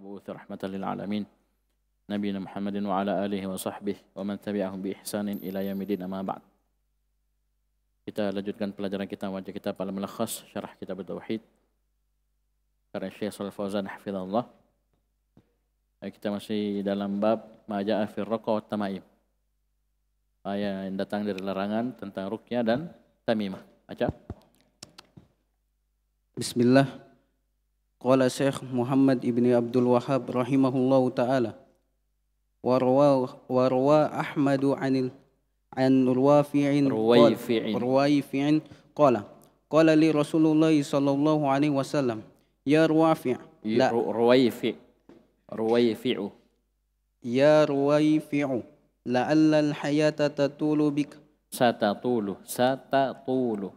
المبعوث رحمة للعالمين نبينا محمد وعلى آله وصحبه ومن تبعهم بإحسان إلى يوم الدين أما بعد kita lanjutkan pelajaran kita wajah kita pada melakhas syarah kita tauhid karena Syekh Shalal Fauzan hafizallah kita masih dalam bab maja'a fil raqa wa tamaim ayat yang datang dari larangan tentang rukyah dan tamimah baca Bismillah قال شيخ محمد بن عبد الوهاب رحمه الله تعالى وروى, وروى أحمد عن ال عن روافع رويفع رويفع قال قال لي رسول الله صلى الله عليه وسلم يا روافع لا رويفع رويفع يا رويفع لعل الحياة تطول بك ستطول ستطول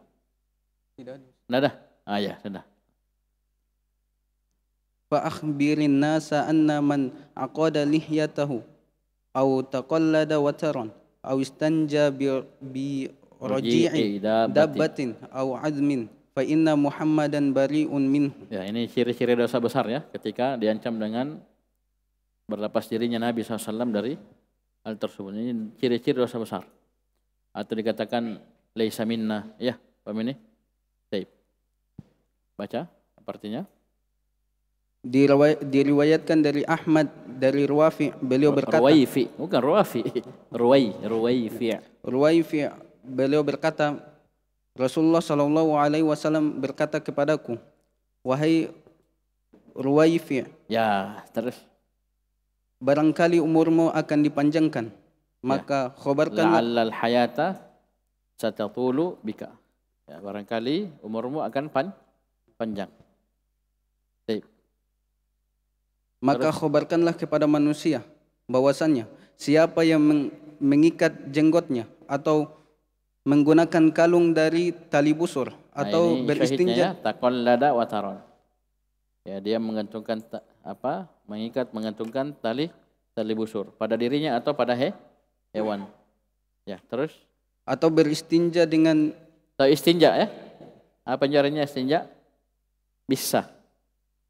نده ada نده fa akhbirin nasa anna man aqada lihyatahu aw taqallada wataran aw istanja bi, dabbatin aw azmin fa inna ya ini ciri-ciri dosa besar ya ketika diancam dengan berlepas dirinya Nabi SAW dari hal tersebut ini ciri-ciri dosa besar atau dikatakan laisa minna ya paham ini baik baca apa artinya diriwayatkan dari Ahmad dari Ruwafi beliau berkata Ruwafi bukan Ruwafi Ruwai Ruwafi Ruwafi beliau berkata Rasulullah sallallahu alaihi wasallam berkata kepadaku wahai Ruwafi ya terus barangkali umurmu akan dipanjangkan ya. maka ya. khabarkan al hayata satatulu bika ya, barangkali umurmu akan pan panjang Maka khabarkanlah kepada manusia bahwasannya siapa yang mengikat jenggotnya atau menggunakan kalung dari tali busur atau nah, beristinja ya, takon lada wataron. Ya dia menggantungkan apa? Mengikat menggantungkan tali tali busur pada dirinya atau pada he, hewan. Ya, terus atau beristinja dengan atau istinja ya. Apa ah, caranya istinja? Bisa.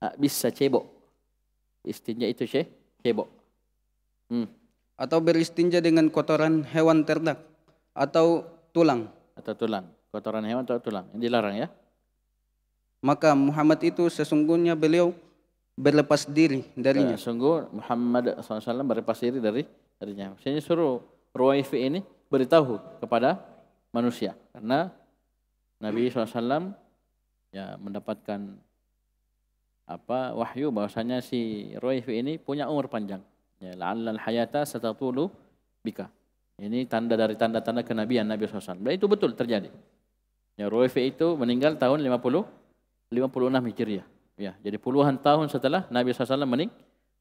Ah, bisa cebok. Istinja itu syekh, heboh. Hmm. Atau beristinja dengan kotoran hewan ternak atau tulang. Atau tulang. Kotoran hewan atau tulang. Ini dilarang ya. Maka Muhammad itu sesungguhnya beliau berlepas diri darinya. Ya, sungguh Muhammad SAW berlepas diri dari darinya. Saya suruh Ruwaifi ini beritahu kepada manusia. Karena Nabi SAW ya, mendapatkan apa wahyu bahwasanya si Roif ini punya umur panjang. Ya, la'allal hayata satatulu bika. Ini tanda dari tanda-tanda kenabian Nabi SAW. Dan itu betul terjadi. Ya, itu meninggal tahun 50 56 Hijriah. Ya, jadi puluhan tahun setelah Nabi SAW mening,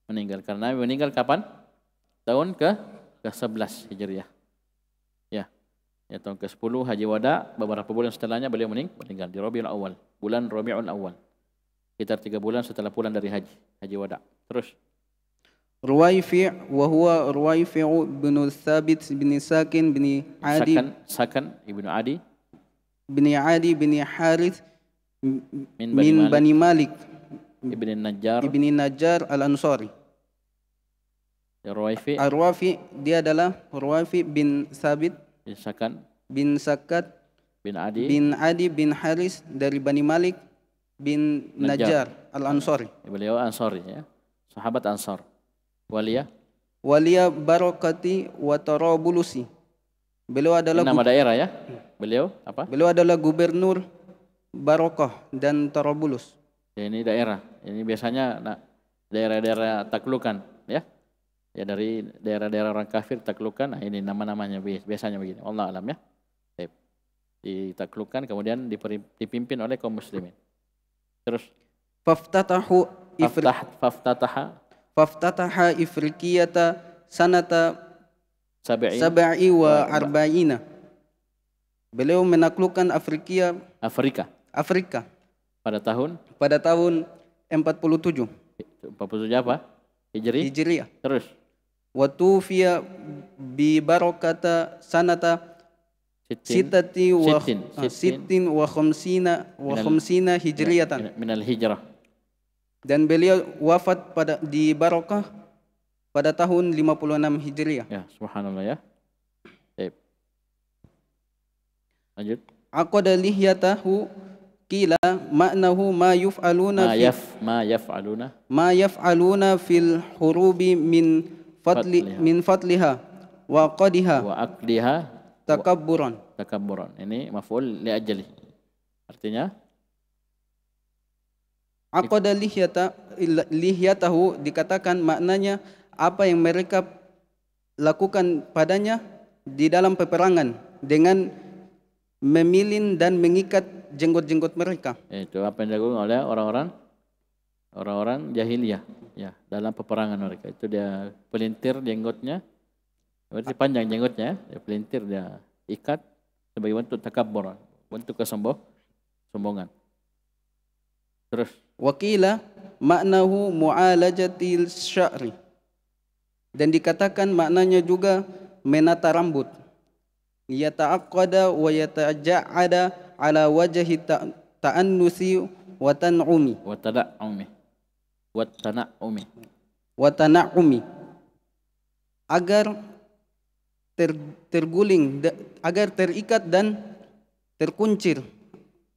meninggal. Karena Nabi meninggal kapan? Tahun ke ke-11 Hijriah. Ya. Ya tahun ke-10 Haji Wada beberapa bulan setelahnya beliau mening, meninggal di Rabiul Awal, bulan Rabiul Awal sekitar tiga bulan setelah pulang dari haji haji wada terus Ruwaifi' wa huwa Ruwaifi' bin Thabit bin Sakin bin Adi Sakan, Sakan ibnu Adi bin Adi bin Harith min Bani, min Bani Malik, Malik ibn Najjar ibn Najjar al-Ansari ya, Ruwaifi' Ruwaifi' dia adalah Ruwaifi' bin Thabit bin Sakan bin Sakat bin Adi bin Adi bin Haris dari Bani Malik bin Najjar, Najjar al Ansori. Ya, beliau Ansori ya. Sahabat Ansor. Walia Walia Barokati wa Beliau adalah nama daerah ya. Beliau apa? Beliau adalah gubernur Barokah dan Tarobulus. Ya, ini daerah. Ini biasanya nah, daerah-daerah taklukan ya. Ya dari daerah-daerah orang kafir taklukan. Nah, ini nama-namanya biasanya begini. Allah alam ya. Ditaklukkan kemudian dipimpin oleh kaum muslimin. Terus faftatahu iftah faftataha faftataha ifriqiyata sanata sab'i sab'i wa arba'ina. Beliau menaklukkan Afrika Afrika Afrika pada tahun pada tahun 47. 47 apa? Hijri. Hijriah. Terus. Wa bi barakata sanata ستة و ست وخمسين وخمسين هجرية من الهجرة dan beliau wafat pada di Barokah pada tahun 56 Hijriah. Ya, subhanallah ya. Baik. Lanjut. Aqada lihyatahu kila ma'nahu ma yuf'aluna ma yaf ma yaf'aluna ma yaf'aluna fil hurubi min fadli min fadliha wa qadiha wa aqdiha Takabburan. Takabburan. Ini maf'ul li ajali. Artinya Aqada lihyata lihyatahu dikatakan maknanya apa yang mereka lakukan padanya di dalam peperangan dengan memilin dan mengikat jenggot-jenggot mereka. Itu apa yang dilakukan oleh orang-orang orang-orang jahiliyah ya dalam peperangan mereka. Itu dia pelintir jenggotnya Berarti panjang jenggotnya. Ya. Pelintir dia ikat sebagai bentuk takabur. Bentuk kesombong. Sombongan. Terus. Wakila maknahu mu'alajatil syari. Dan dikatakan maknanya juga menata rambut. Yata'aqada wa yata'ja'ada ala wajhi ta'annusi wa tan'umi. Wa tada'umi. Wa tana'umi. Wa tana'umi. Agar ter, terguling agar terikat dan terkuncir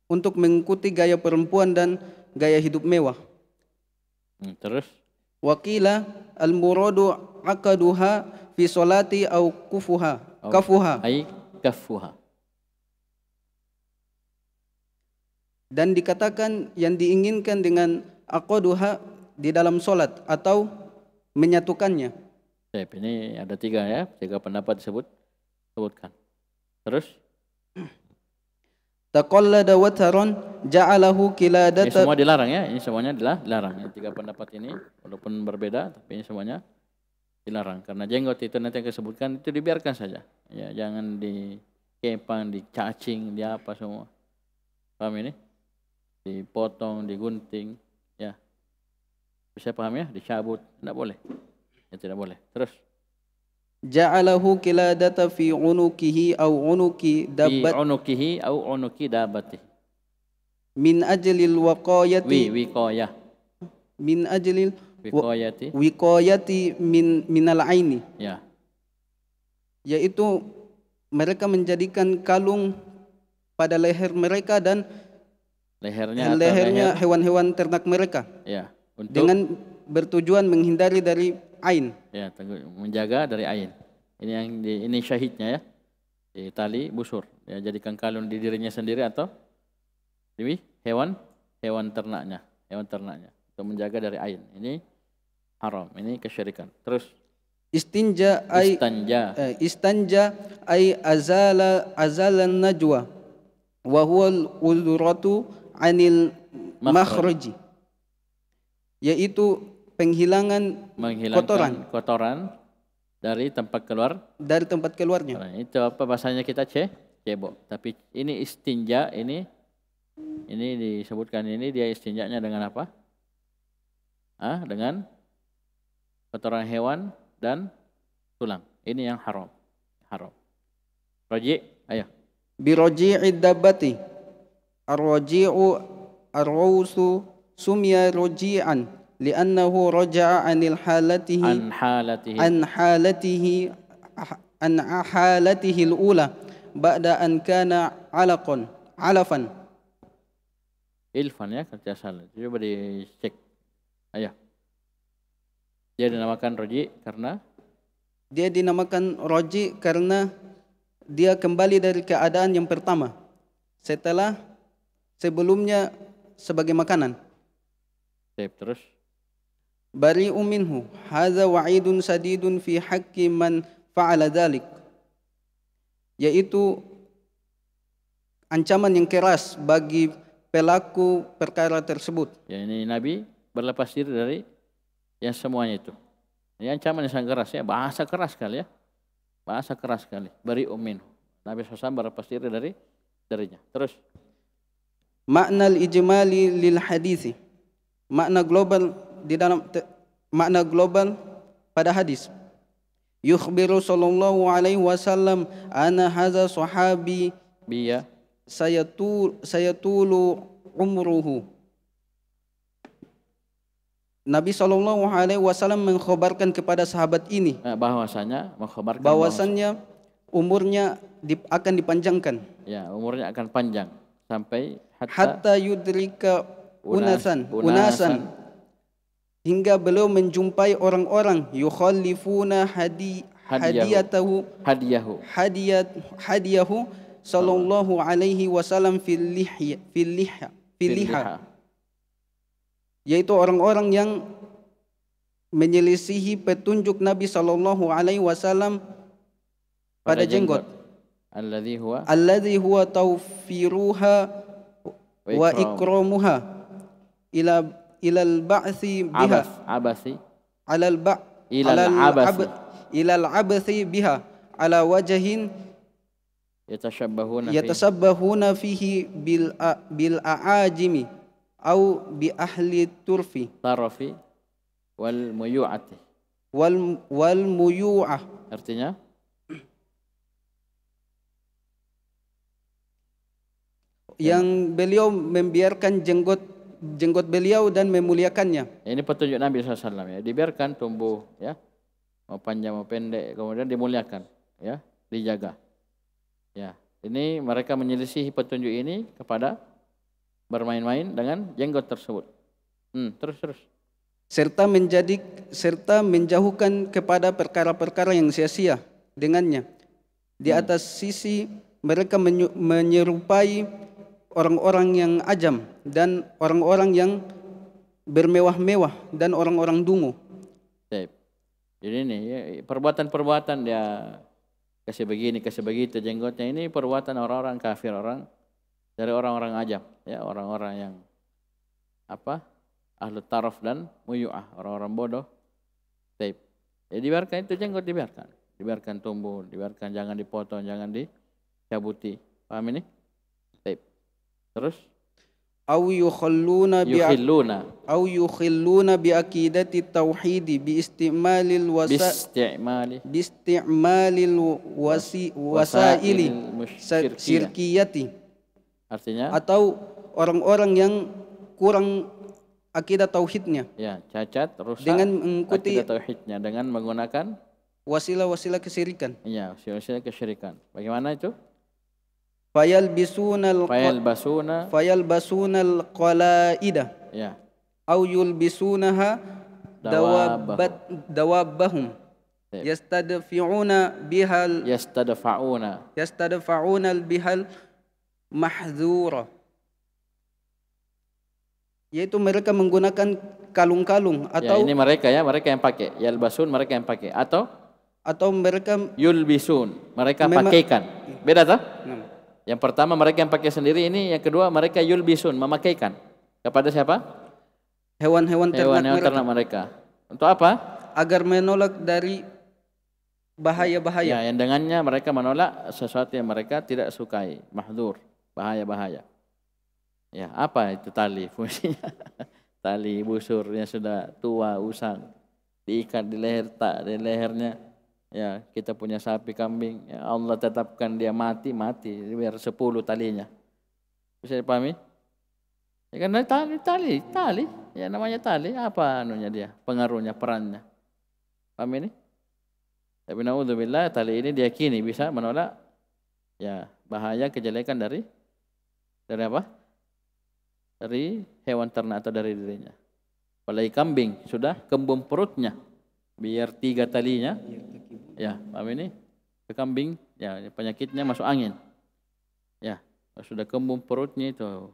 untuk mengikuti gaya perempuan dan gaya hidup mewah. Hmm, terus wakila al muradu akaduha fi solati au kufuha kafuha kafuha dan dikatakan yang diinginkan dengan akaduha di dalam solat atau menyatukannya Taib. Ini ada tiga ya, tiga pendapat disebut sebutkan. Terus taqallada wataron ja'alahu kiladata Ini semua dilarang ya, ini semuanya dilarang. Ya, tiga pendapat ini walaupun berbeda tapi ini semuanya dilarang karena jenggot itu nanti yang disebutkan itu dibiarkan saja. Ya, jangan dikepang, dicacing, di apa semua. Paham ini? Dipotong, digunting, ya. Bisa paham ya? Dicabut, tidak boleh. Ya tidak boleh. Terus. Ja'alahu kiladata fi unukihi au unuki dabbat. Fi unukihi au unuki dabbati. Min ajlil waqayati. Wi wiqayah. Min ajlil wiqayati. Wiqayati min minal aini. Ya. Yaitu mereka menjadikan kalung pada leher mereka dan lehernya lehernya hewan-hewan ternak mereka. Ya, untuk dengan bertujuan menghindari dari ain. Ya, menjaga dari ain. Ini yang di, ini syahidnya ya. Di tali busur. Ya, jadikan kalung di dirinya sendiri atau di hewan hewan ternaknya, hewan ternaknya untuk menjaga dari ain. Ini haram, ini kesyirikan. Terus istinja ai istanja eh, istanja ai azala azalan najwa wa huwa al anil makhraji yaitu penghilangan kotoran. kotoran dari tempat keluar dari tempat keluarnya. Nah, itu apa bahasanya kita ce? Cebok. Tapi ini istinja ini ini disebutkan ini dia istinjaknya dengan apa? Ah, dengan kotoran hewan dan tulang. Ini yang haram. Haram. Roji, ayo. biroji idabati Arroji'u arwusu sumia roji'an li'annahu raja'a anil halatihi an halatihi an halatihi an halatihi al-ula ba'da an kana 'alaqan ilfan ya kerja salah coba dicek ayah dia dinamakan roji karena dia dinamakan roji karena dia kembali dari keadaan yang pertama setelah sebelumnya sebagai makanan. Sip, terus bari'u minhu hadza wa'idun sadidun fi haqqi man fa'ala dhalik yaitu ancaman yang keras bagi pelaku perkara tersebut ya ini nabi berlepas diri dari yang semuanya itu ini ancaman yang sangat keras ya bahasa keras sekali ya bahasa keras sekali bari'u minhu nabi SAW berlepas diri dari darinya terus makna al-ijmali lil hadisi. makna global di dalam makna global pada hadis. Yukhbiru sallallahu alaihi wasallam ana hadza sahabi biya saya tu saya tulu umruhu. Nabi sallallahu alaihi wasallam mengkhabarkan kepada sahabat ini eh, bahwasanya mengkhabarkan bahwasanya umurnya dip, akan dipanjangkan. Ya, umurnya akan panjang sampai hatta, hatta yudrika unasan unasan, unasan. hingga beliau menjumpai orang-orang yukhallifuna hadi hadiyatahu hadiyahu hadiyat hadiyahu sallallahu alaihi wasallam fil lihya fil lihya fil liha yaitu orang-orang yang menyelisihi petunjuk Nabi sallallahu alaihi wasallam pada jenggot alladzi huwa alladzi huwa tawfiruha wa ikramuha ila ilal ba'si biha. Abas, abasi. Alal ba' ilal alal abasi. Ab, ilal abasi biha ala wajahin yatashabbahuna yatashabbahuna fihi bil bil aajimi au bi ahli turfi tarafi wal muyu'ati wal wal muyu'ah artinya yang beliau membiarkan jenggot jenggot beliau dan memuliakannya. Ini petunjuk Nabi SAW ya, dibiarkan tumbuh ya, mau panjang mau pendek, kemudian dimuliakan ya, dijaga. Ya, ini mereka menyelisihi petunjuk ini kepada bermain-main dengan jenggot tersebut. Hmm, terus terus. Serta menjadi serta menjauhkan kepada perkara-perkara yang sia-sia dengannya. Di hmm. atas hmm. sisi mereka menyerupai orang-orang yang ajam dan orang-orang yang bermewah-mewah dan orang-orang dungu. Jadi ini ya, perbuatan-perbuatan dia kasih begini, kasih begitu jenggotnya ini perbuatan orang-orang kafir orang dari orang-orang ajam ya orang-orang yang apa ahlu taraf dan muyuah orang-orang bodoh. Taib. Ya dibiarkan itu jenggot dibiarkan, dibiarkan tumbuh, dibiarkan jangan dipotong, jangan dicabuti. Paham ini? Terus? Au yukhalluna bi yukhilluna au yukhilluna bi aqidati tauhid bi istimalil wasa bi istimalil wasi wasaili syirkiyati artinya atau orang-orang yang kurang akidah tauhidnya ya cacat rusak dengan mengikuti akidah tauhidnya dengan menggunakan wasilah-wasilah kesyirikan iya wasilah-wasilah kesyirikan bagaimana itu fayalbisunal fayalbasuna fayalbasunal qalaida ya au yulbisunaha dawabbat Dawabahum, yastadfi'una bihal yastadfa'una yastadfa'una bihal mahzura yaitu mereka menggunakan kalung-kalung ya, atau ya, ini mereka ya mereka yang pakai yalbasun mereka yang pakai atau atau mereka yulbisun mereka pakaikan beda tak? Yang pertama mereka yang pakai sendiri ini, yang kedua mereka yulbisun, memakaikan. Kepada siapa? Hewan-hewan ternak, hewan -hewan ternak mereka. Untuk apa? Agar menolak dari bahaya-bahaya. Ya, yang dengannya mereka menolak sesuatu yang mereka tidak sukai, mahdur, bahaya-bahaya. Ya, apa itu tali fungsinya? tali busur yang sudah tua, usang, diikat di leher tak, di lehernya ya kita punya sapi kambing ya Allah tetapkan dia mati mati biar sepuluh talinya bisa dipahami ya kan tali tali tali ya namanya tali apa anunya dia pengaruhnya perannya paham ini tapi naudzubillah tali ini dia kini bisa menolak ya bahaya kejelekan dari dari apa dari hewan ternak atau dari dirinya. Apalagi kambing sudah kembung perutnya biar tiga talinya. ya paham ini ke kambing ya penyakitnya masuk angin ya sudah kembung perutnya itu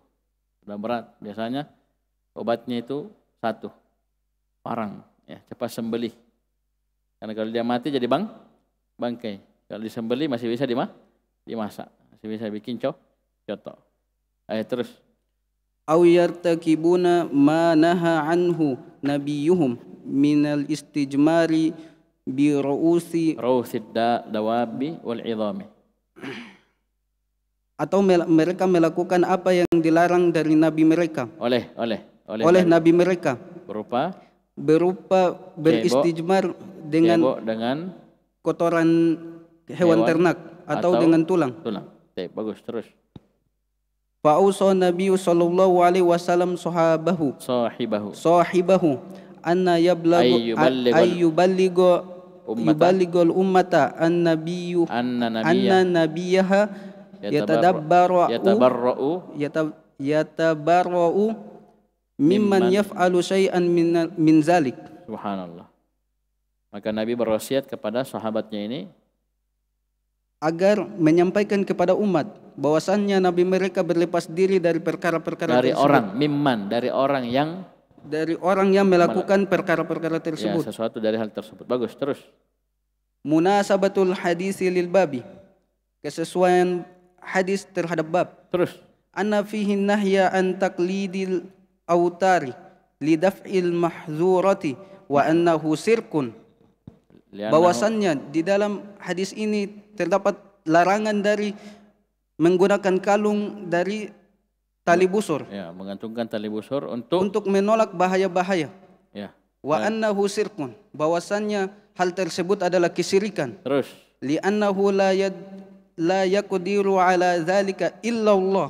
sudah berat biasanya obatnya itu satu parang ya cepat sembelih karena kalau dia mati jadi bang bangkai kalau disembelih masih bisa dimah dimasak masih bisa bikin cok coto ayo terus au yartakibuna ma naha anhu nabiyuhum minal istijmari bi ru'usi ru'usid da, dawabi wal idhami atau mereka melakukan apa yang dilarang dari nabi mereka oleh oleh oleh, oleh nabi, nabi mereka berupa berupa beristijmar dengan dengan kotoran hewan, hewan ternak atau, atau dengan tulang tulang Oke, bagus terus Fa'usa Nabi sallallahu alaihi wasallam sahabahu sahibahu sahibahu anna yablaghu ayyuballighu ummata yuballigul ummata annabiyyu anna nabiyya anna nabiyyaha yatadabbaru yatabarra'u yatabarra'u mimman yaf'alu syai'an min min zalik subhanallah maka nabi berwasiat kepada sahabatnya ini agar menyampaikan kepada umat bahwasannya nabi mereka berlepas diri dari perkara-perkara dari tersebut. orang mimman dari orang yang dari orang yang melakukan perkara-perkara tersebut. Ya, sesuatu dari hal tersebut. Bagus, terus. Munasabatul hadis lil babi. Kesesuaian hadis terhadap bab. Terus. Anna fihi nahya an taqlidil autari lidaf'il mahzurati wa annahu sirkun. Bahwasannya di dalam hadis ini terdapat larangan dari menggunakan kalung dari tali busur. Ya, mengantungkan tali busur untuk untuk menolak bahaya-bahaya. Ya. Wa annahu sirkun. Bahwasannya hal tersebut adalah kesirikan. Terus. Li'annahu la yad la yaqdiru ala dzalika illa Allah.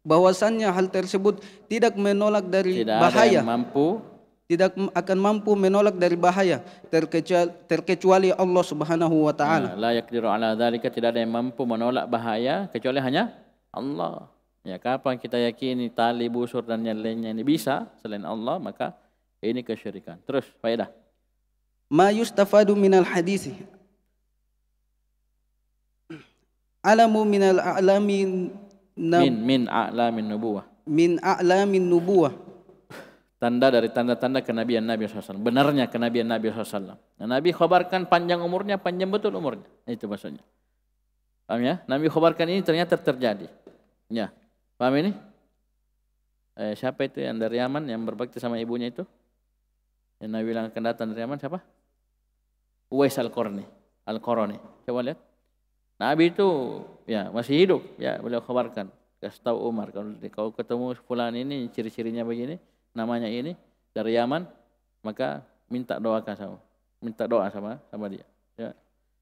Bahwasannya hal tersebut tidak menolak dari tidak bahaya. Ada mampu tidak akan mampu menolak dari bahaya terkecuali, terkecuali Allah Subhanahu wa ya, taala. La yaqdiru ala dzalika tidak ada yang mampu menolak bahaya kecuali hanya Allah. Ya kapan kita yakini tali, busur dan yang lainnya ini bisa selain Allah maka ini kesyirikan. Terus faedah. Ma yustafadu minal hadisi alamu minal a'lamin min min a'lamin nubuwah. Min a'lamin nubuwah. Tanda dari tanda-tanda kenabian Nabi SAW. Benarnya kenabian Nabi SAW. Nah, Nabi khabarkan panjang umurnya, panjang betul umurnya. Itu maksudnya. Paham ya? Nabi khabarkan ini ternyata terjadi. Ya, paham ini? Eh, siapa itu yang dari Yaman yang berbakti sama ibunya itu? Yang Nabi bilang akan datang dari Yaman siapa? Uwais Al-Qarni, Al-Qarni. Coba lihat. Nabi itu ya masih hidup, ya beliau khabarkan. Kasih tahu Umar kalau ketemu fulan ini ciri-cirinya begini, namanya ini dari Yaman, maka minta doakan sama, minta doa sama sama dia. Ya.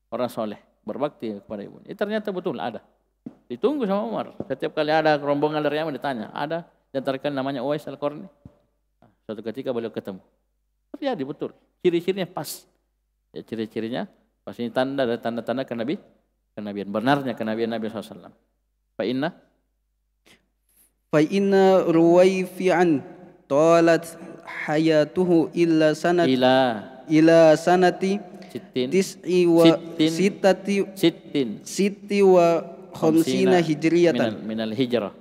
Orang soleh berbakti kepada ibunya. Eh, ternyata betul ada. Ditunggu sama Umar. Setiap kali ada rombongan dari Yaman ditanya, ada yang namanya Uwais Al-Qarni. Ah, suatu ketika beliau ketemu. Terjadi ya betul. Ciri-cirinya pas. Ya, ciri-cirinya pas ini tanda tanda-tanda ke Nabi kenabian benarnya kenabian Nabi SAW. Fa inna fa inna ruwayfi talat hayatuhu illa sanat ila ila sanati sittin tis'i wa sittin, sitati sittin sitti wa khamsina hijriyatan. Minal, minal hijrah.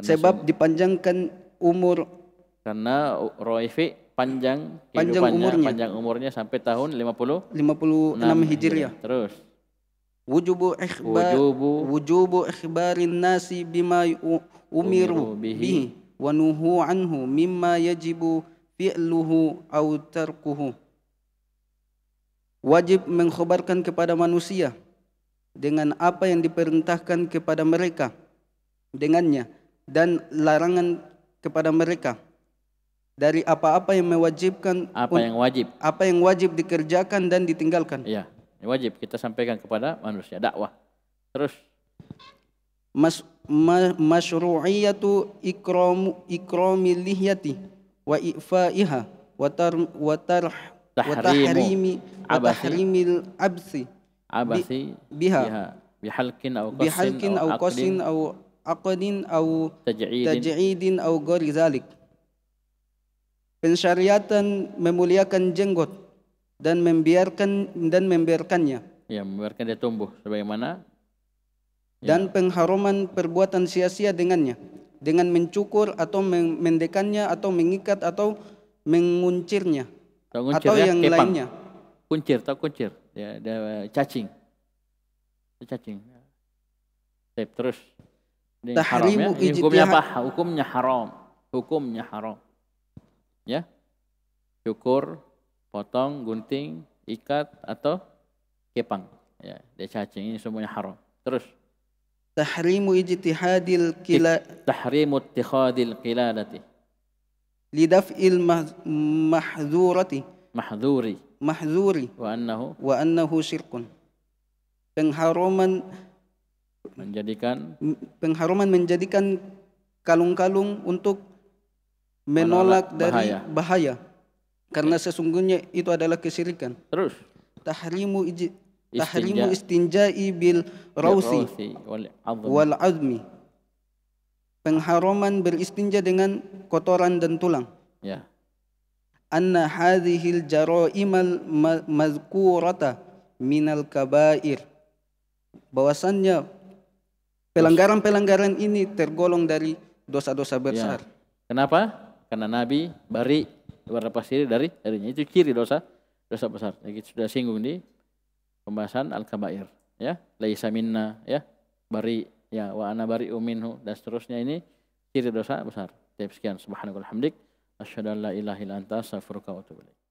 Sebab dipanjangkan umur. Karena Roifi panjang panjang umurnya panjang umurnya sampai tahun 50 56 hijriah. Iya, terus wujubu ikhbar wujubu, wujubu ikhbarin nasi bima umiru bihi, bihi wa nuhu anhu mimma yajibu fi'luhu au tarkuhu wajib mengkhabarkan kepada manusia dengan apa yang diperintahkan kepada mereka dengannya dan larangan kepada mereka dari apa-apa yang mewajibkan apa yang wajib apa yang wajib dikerjakan dan ditinggalkan ya wajib kita sampaikan kepada manusia dakwah terus mas ma, masyru'iyatu ikram ikrami lihyati wa ifaiha wa tar wa tar wa tahrimi absi abasi biha bihalkin au qasin bihalkin au qasin au aqdin au taj'idin au ghairi zalik pensyariatan memuliakan jenggot dan membiarkan dan membiarkannya ya membiarkan dia tumbuh sebagaimana ya. dan pengharuman perbuatan sia-sia dengannya dengan mencukur atau mendekannya atau mengikat atau menguncirnya atau, atau ya, yang kepang. lainnya kuncir tak kuncir ya ada cacing cacing Taip, terus ini Tahrimu haram, ya? Ini hukumnya apa hukumnya haram hukumnya haram ya cukur potong gunting ikat atau kepang ya dia cacing ini semuanya haram terus tahrimu ijtihadil kila tahrimu ittikhadil qilalati lidaf'il mahdzurati mahdhuri mahzuri wa annahu wa annahu syirkun pengharuman menjadikan pengharuman menjadikan kalung-kalung untuk menolak, menolak dari bahaya. bahaya karena sesungguhnya itu adalah kesirikan terus tahrimu ij, tahrimu istinja'i bil rausi wal azmi pengharuman beristinja dengan kotoran dan tulang ya anna hadhil jaraimal mazkurata minal kabair bahwasannya pelanggaran-pelanggaran ini tergolong dari dosa-dosa ya. besar. Ya. Kenapa? Karena Nabi bari berlepas diri dari darinya itu ciri dosa dosa besar. Jadi sudah singgung di pembahasan al-kabair ya, laisa minna ya, bari ya wa ana bari uminhu dan seterusnya ini ciri dosa besar. Tiap sekian subhanakallahumma Asyhadu an la ilaha illa anta astaghfiruka wa atubu ilaik.